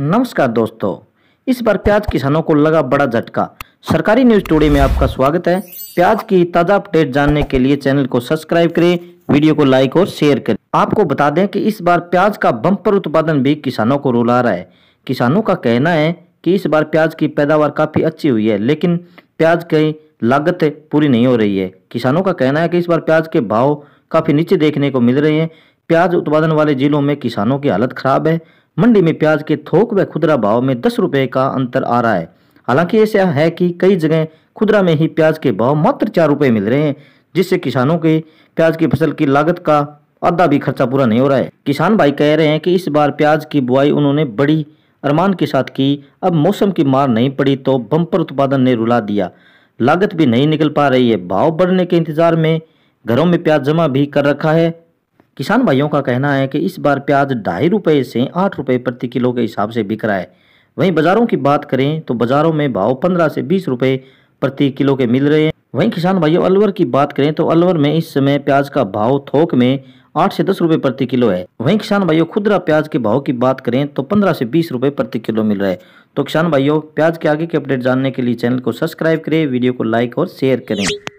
नमस्कार दोस्तों इस बार प्याज किसानों को लगा बड़ा झटका सरकारी न्यूज टुडे में आपका स्वागत है प्याज की ताज़ा अपडेट जानने के लिए चैनल को सब्सक्राइब करें वीडियो को लाइक और शेयर करें आपको बता दें कि इस बार प्याज का बम्पर उत्पादन भी किसानों को रुला रहा है किसानों का कहना है कि इस बार प्याज की पैदावार काफ़ी अच्छी हुई है लेकिन प्याज की लागत पूरी नहीं हो रही है किसानों का कहना है कि इस बार प्याज के भाव काफ़ी नीचे देखने को मिल रहे हैं प्याज उत्पादन वाले जिलों में किसानों की हालत खराब है मंडी में प्याज के थोक व खुदरा भाव में दस रुपए का अंतर आ रहा है हालांकि ऐसा है कि कई जगह खुदरा में ही प्याज के भाव मात्र चार रुपए मिल रहे हैं जिससे किसानों के प्याज की फसल की लागत का आधा भी खर्चा पूरा नहीं हो रहा है किसान भाई कह रहे हैं कि इस बार प्याज की बुआई उन्होंने बड़ी अरमान के साथ की अब मौसम की मार नहीं पड़ी तो बम्पर उत्पादन ने रुला दिया लागत भी नहीं निकल पा रही है भाव बढ़ने के इंतजार में घरों में प्याज जमा भी कर रखा है किसान भाइयों का कहना है कि इस बार प्याज ढाई रुपये से आठ रुपये प्रति किलो के हिसाब से बिक रहा है वहीं बाज़ारों की बात करें तो बाज़ारों में भाव पंद्रह से बीस रुपये प्रति किलो के मिल रहे हैं वहीं किसान भाइयों अलवर की बात करें तो अलवर में इस समय प्याज का भाव थोक में आठ से दस रुपये प्रति किलो है वहीं किसान भाइयों खुदरा प्याज के भाव की बात करें तो पंद्रह से बीस रुपये प्रति किलो मिल रहा है तो किसान भाइयों प्याज के आगे के अपडेट जानने के लिए चैनल को सब्सक्राइब करें वीडियो को लाइक और शेयर करें